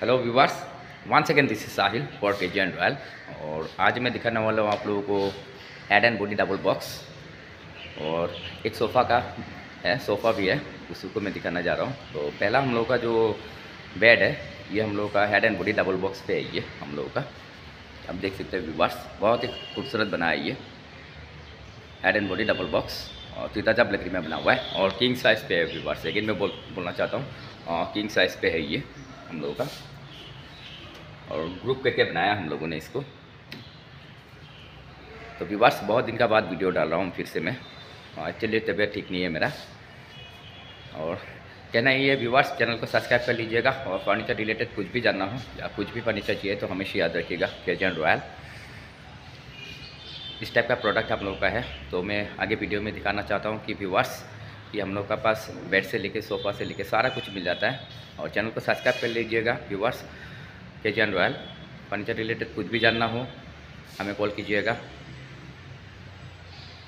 hello viewers one second this is Sahil for K G royal और आज मैं दिखाने वाला हूँ आप लोगों को head and body double box और एक सोफ़ा का है सोफ़ा भी है उसी को मैं दिखाना जा रहा हूँ तो पहला हम लोग का जो बेड है ये हम लोग का head and body double box पे है ये हम लोगों का आप देख सकते हैं व्यूवर्स बहुत ही खूबसूरत बना है ये head and body double box और तीताजाब लकड़ी में बना हुआ है और किंग साइज़ पे है व्यूवर्स लेकिन मैं बोल बोलना चाहता हूँ किंग साइज़ पे है ये हम लोगों का और ग्रुप करके बनाया हम लोगों ने इसको तो व्यूवर्स बहुत दिन का बाद वीडियो डाल रहा हूँ फिर से मैं हाँ, एक्चुअली तबीयत ठीक नहीं है मेरा और कहना ये व्यूवर्स चैनल को सब्सक्राइब कर लीजिएगा और फर्नीचर रिलेटेड कुछ भी जानना हो या कुछ भी फर्नीचर चाहिए तो हमेशा याद रखिएगा केजन रॉयल इस टाइप का प्रोडक्ट हम लोग का है तो मैं आगे वीडियो में दिखाना चाहता हूँ कि व्यूवर्स कि हम लोग का पास बेड से लेके सोफ़ा से लेके सारा कुछ मिल जाता है और चैनल को सब्सक्राइब कर लीजिएगा व्यूवर्स के एंड रॉयल फर्नीचर रिलेटेड कुछ भी जानना हो हमें कॉल कीजिएगा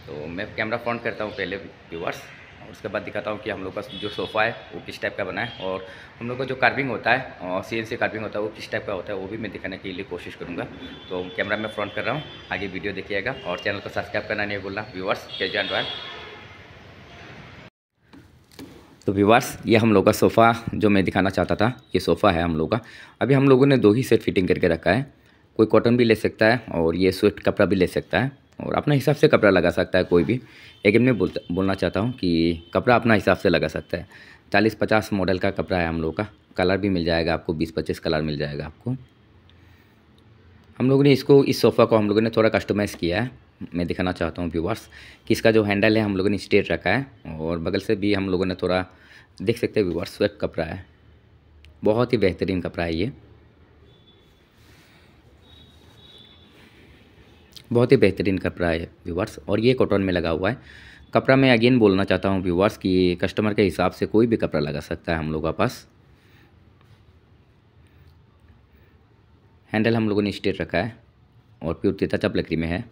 तो मैं कैमरा फ्रंट करता हूँ पहले व्यूवर्स और उसके बाद दिखाता हूँ कि हम लोग का जो सोफ़ा है वो किस टाइप का बना है और हम लोग का जो कार्विंग होता है और सी एन सी कार्विंग होता है वो किस टाइप का होता है वो भी मैं दिखाने के लिए कोशिश करूँगा तो कैमरा मैं फ्रंट कर रहा हूँ आगे वीडियो देखिएगा और चैनल को सब्सक्राइब करना नहीं भूलना व्यूवर्स के जॉइन रॉयल तो व्यूवर्स ये हम लोग का सोफ़ा जो मैं दिखाना चाहता था ये सोफ़ा है हम लोग का अभी हम लोगों ने दो ही सेट फिटिंग करके रखा है कोई कॉटन भी ले सकता है और ये स्वेट कपड़ा भी ले सकता है और अपना हिसाब से कपड़ा लगा सकता है कोई भी लेकिन मैं बोलता बोलना चाहता हूँ कि कपड़ा अपना हिसाब से लगा सकता है चालीस पचास मॉडल का कपड़ा है हम लोग का कलर भी मिल जाएगा आपको बीस पच्चीस कलर मिल जाएगा आपको हम लोगों ने इसको इस सोफ़ा को हम लोगों ने थोड़ा कस्टमाइज़ किया है मैं दिखाना चाहता हूँ व्यूवर्स कि इसका जो हैंडल है हम लोगों ने स्ट्रेट रखा है और बगल से भी हम लोगों ने थोड़ा देख सकते हैं व्यूवर्स स्वेप कपड़ा है बहुत ही बेहतरीन कपड़ा है ये बहुत ही बेहतरीन कपड़ा है व्यूवर्स और ये कॉटन में लगा हुआ है कपड़ा मैं अगेन बोलना चाहता हूँ व्यूवर्स कि कस्टमर के हिसाब से कोई भी कपड़ा लगा सकता है हम लोगों के पास हैंडल हम लोगों ने स्ट्रेट रखा है और प्योर चप लकड़ी में है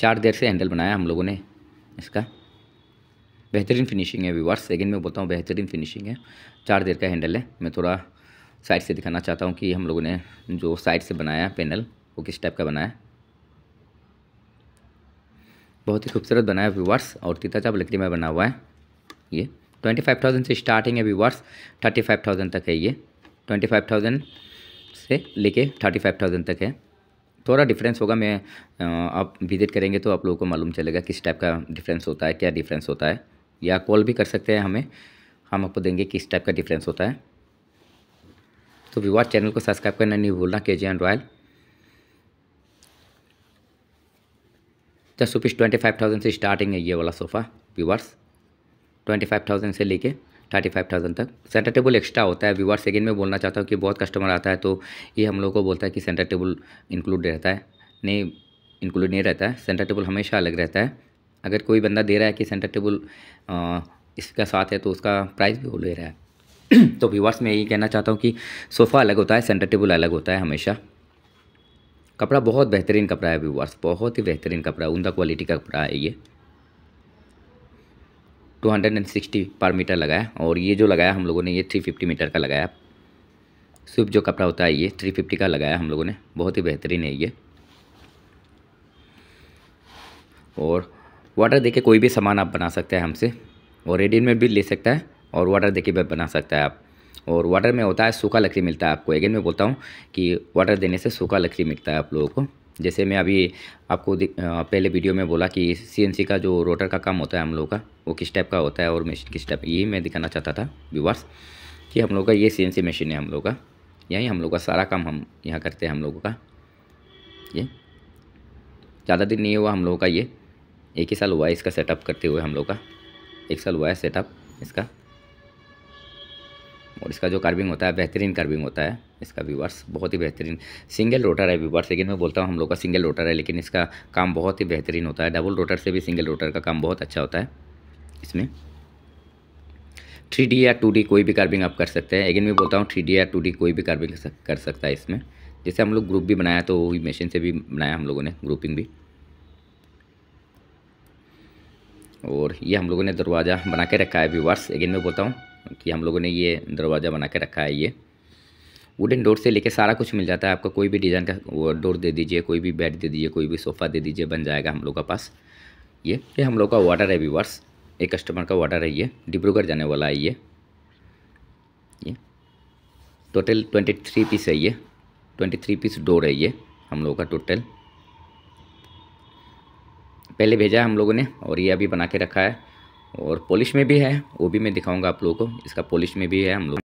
चार देर से हैंडल बनाया हम लोगों ने इसका बेहतरीन फिनिशिंग है व्यूवर्स सेकेंड में बोलता हूँ बेहतरीन फिनिशिंग है चार देर का हैंडल है मैं थोड़ा साइड से दिखाना चाहता हूँ कि हम लोगों ने जो साइड से बनाया पैनल वो किस टाइप का बनाया बहुत ही खूबसूरत बनाया व्यूवर्स और तीता चाप लकड़ी में बना हुआ है ये ट्वेंटी फाइव थाउजेंड से स्टार्टिंग है व्यूवर्स थर्टी फाइव थाउजेंड तक है ये ट्वेंटी फाइव थाउजेंड से लेके थर्टी फाइव थाउजेंड तक है थोड़ा डिफरेंस होगा मैं आप विज़िट करेंगे तो आप लोगों को मालूम चलेगा किस टाइप का डिफरेंस होता है क्या डिफरेंस होता है या कॉल भी कर सकते हैं हमें हम आपको देंगे किस टाइप का डिफरेंस होता है तो विवाद चैनल को सब्सक्राइब करना नहीं भूलना के जे एन रॉयल दस रुपीज़ ट्वेंटी फाइव थाउजेंड से स्टार्टिंग है ये वाला sofa viewers twenty five thousand से लेके थर्टी फाइव थाउजेंड तक सेंटर टेबल एक्स्ट्रा होता है व्यूवर सेकेंड में बोलना चाहता हूँ कि बहुत कस्टमर आता है तो ये हम लोग को बोलता है कि सेंटर टेबल इंक्लूड रहता है नहीं इंक्लूड नहीं रहता है सेंटर टेबल हमेशा अलग रहता है अगर कोई बंदा दे रहा है कि सेंटर टेबल इसका साथ है तो उसका प्राइस भी वो ले रहा है तो व्यूवर्स मैं यही कहना चाहता हूँ कि सोफ़ा अलग होता है सेंटर टेबल अलग होता है हमेशा कपड़ा बहुत बेहतरीन कपड़ा है व्यूवर्स बहुत ही बेहतरीन कपड़ा है उमदा क्वालिटी का कपड़ा है ये 260 पर मीटर लगाया और ये जो लगाया हम लोगों ने ये 350 मीटर का लगाया स्विप जो कपड़ा होता है ये 350 का लगाया हम लोगों ने बहुत ही बेहतरीन है ये और वाटर देके कोई भी सामान आप बना सकते हैं हमसे और रेडीमेड भी ले सकता है और वाटर देके भी बना सकता है आप और वाटर में होता है सूखा लकड़ी मिलता है आपको अगेन मैं बोलता हूँ कि वाटर देने से सूखा लकड़ी मिलता है आप लोगों को जैसे मैं अभी आपको पहले वीडियो में बोला कि सीएनसी का जो रोटर का काम होता है हम लोग का वो किस टाइप का होता है और मशीन किस टाइप यही मैं दिखाना चाहता था व्यूवर्स कि हम लोग का ये सी मशीन है हम लोग का यही हम लोग का सारा काम हम यहाँ करते हैं हम लोगों का ये ज़्यादा दिन नहीं हुआ हम लोगों का ये एक ही साल हुआ है इसका सेटअप करते हुए हम लोग का एक साल हुआ है सेटअप इसका और इसका जो कार्विंग होता है बेहतरीन कार्विंग होता है इसका व्यूवर्स बहुत ही बेहतरीन सिंगल रोटर है व्यूवर्स लेकिन मैं बोलता हूँ हम लोग का सिंगल रोटर है लेकिन इसका काम बहुत ही बेहतरीन होता है डबल रोटर से भी सिंगल रोटर का काम बहुत अच्छा होता है इसमें थ्री या टू कोई भी कार्विंग आप कर सकते हैं लेकिन मैं बोलता हूँ थ्री या टू कोई भी कार्विंग कर सकता है इसमें जैसे हम लोग ग्रुप भी बनाया तो वही मशीन से भी बनाया हम लोगों ने ग्रुपिंग भी और ये हम लोगों ने दरवाज़ा बना के रखा है व्यूवर्स एगेन मैं बोलता हूँ कि हम लोगों ने ये दरवाज़ा बना के रखा है ये वुडन डोर से लेके सारा कुछ मिल जाता है आपका कोई भी डिज़ाइन का वो डोर दे दीजिए कोई भी बेड दे दीजिए कोई भी सोफ़ा दे दीजिए बन जाएगा हम लोग का पास ये ये हम लोग का वाटर है व्यूवर्स एक कस्टमर का वाटर है ये डिब्रूगढ़ जाने वाला है ये ये टोटल ट्वेंटी थ्री पीस है ये ट्वेंटी थ्री पीस डोर है ये हम लोगों का टोटल पहले भेजा है हम लोगों ने और ये अभी बना के रखा है और पॉलिश में भी है वो भी मैं दिखाऊंगा आप लोगों को इसका पॉलिश में भी है हम लोग